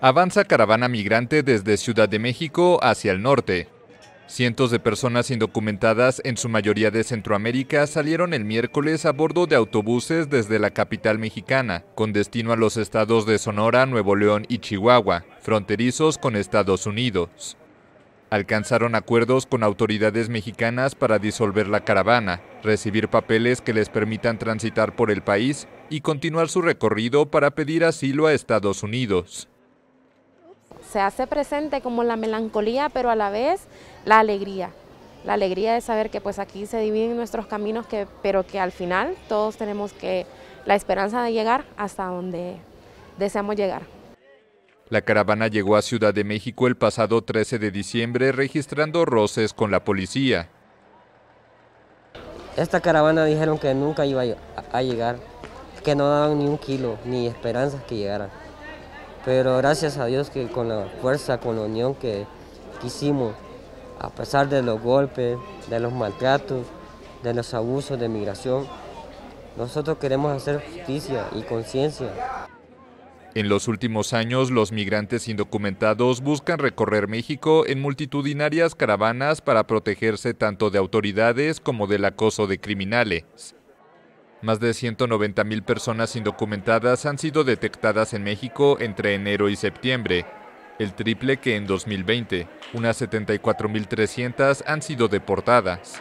Avanza caravana migrante desde Ciudad de México hacia el norte. Cientos de personas indocumentadas, en su mayoría de Centroamérica, salieron el miércoles a bordo de autobuses desde la capital mexicana, con destino a los estados de Sonora, Nuevo León y Chihuahua, fronterizos con Estados Unidos. Alcanzaron acuerdos con autoridades mexicanas para disolver la caravana, recibir papeles que les permitan transitar por el país y continuar su recorrido para pedir asilo a Estados Unidos se hace presente como la melancolía, pero a la vez la alegría. La alegría de saber que pues aquí se dividen nuestros caminos, que, pero que al final todos tenemos que la esperanza de llegar hasta donde deseamos llegar. La caravana llegó a Ciudad de México el pasado 13 de diciembre registrando roces con la policía. Esta caravana dijeron que nunca iba a llegar, que no daban ni un kilo, ni esperanzas que llegara. Pero gracias a Dios que con la fuerza, con la unión que, hicimos, a pesar de los golpes, de los maltratos, de los abusos de migración, nosotros queremos hacer justicia y conciencia. En los últimos años, los migrantes indocumentados buscan recorrer México en multitudinarias caravanas para protegerse tanto de autoridades como del acoso de criminales. Más de 190.000 personas indocumentadas han sido detectadas en México entre enero y septiembre, el triple que en 2020. Unas 74.300 han sido deportadas.